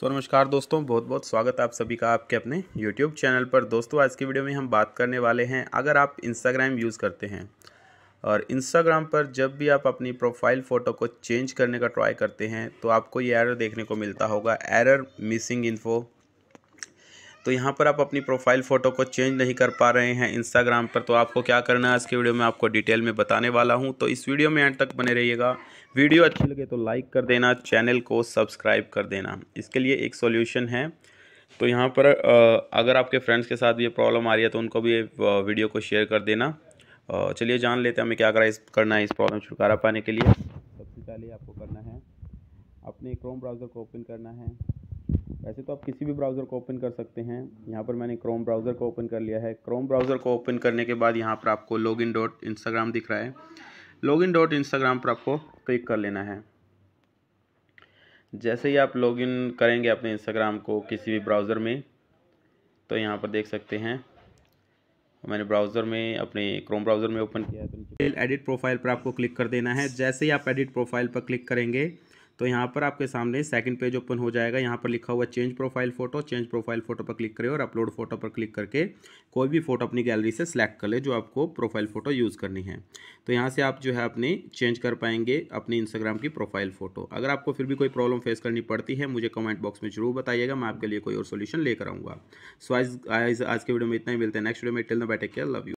सो नमस्कार दोस्तों बहुत बहुत स्वागत आप सभी का आपके अपने यूट्यूब चैनल पर दोस्तों आज की वीडियो में हम बात करने वाले हैं अगर आप इंस्टाग्राम यूज़ करते हैं और इंस्टाग्राम पर जब भी आप अपनी प्रोफाइल फ़ोटो को चेंज करने का ट्राई करते हैं तो आपको ये एरर देखने को मिलता होगा एरर मिसिंग इन्फो तो यहाँ पर आप अपनी प्रोफाइल फ़ोटो को चेंज नहीं कर पा रहे हैं इंस्टाग्राम पर तो आपको क्या करना है इसके वीडियो में आपको डिटेल में बताने वाला हूँ तो इस वीडियो में एंड तक बने रहिएगा वीडियो अच्छी लगे तो लाइक कर देना चैनल को सब्सक्राइब कर देना इसके लिए एक सोल्यूशन है तो यहाँ पर अगर आपके फ्रेंड्स के साथ भी ये प्रॉब्लम आ रही है तो उनको भी ये वीडियो को शेयर कर देना चलिए जान लेते हैं हमें क्या करा इस करना है इस प्रॉब्लम छुटकारा पाने के लिए सबसे पहले आपको करना है अपने क्रोम ब्राउज़र को ओपन करना है वैसे तो आप किसी भी ब्राउज़र को ओपन कर सकते हैं यहाँ पर मैंने क्रोम ब्राउज़र को ओपन कर लिया है क्रोम ब्राउज़र को ओपन करने के बाद यहाँ पर आपको लॉग इन डॉट इंस्टाग्राम दिख रहा है लॉग इन डॉट इंस्टाग्राम पर आपको क्लिक कर लेना है जैसे ही आप लॉग इन करेंगे अपने इंस्टाग्राम को किसी भी ब्राउज़र में तो यहाँ पर देख सकते हैं मैंने ब्राउज़र में अपने क्रोम ब्राउज़र में ओपन किया है तो एडिट प्रोफाइल पर आपको क्लिक कर देना है जैसे ही आप एडिट प्रोफाइल पर क्लिक करेंगे तो यहाँ पर आपके सामने सेकंड पेज ओपन हो जाएगा यहाँ पर लिखा हुआ change profile photo change profile photo पर क्लिक करें और अपलोड फोटो पर क्लिक करके कोई भी फोटो अपनी गैलरी से सिलेक्ट कर ले जो आपको प्रोफाइल फ़ोटो यूज़ करनी है तो यहाँ से आप जो है अपनी चेंज कर पाएंगे अपनी इंस्टाग्राम की प्रोफाइल फ़ोटो अगर आपको फिर भी कोई प्रॉब्लम फेस करनी पड़ती है मुझे कमेंट बॉक्स में जरूर बताइएगा मैं आपके लिए कोई और सोल्यूशन लेकर आऊँगा सो आज आज के वीडियो में इतना ही मिलते हैं नेक्स्ट वीडियो में टिल ना बैठे क्या लव यू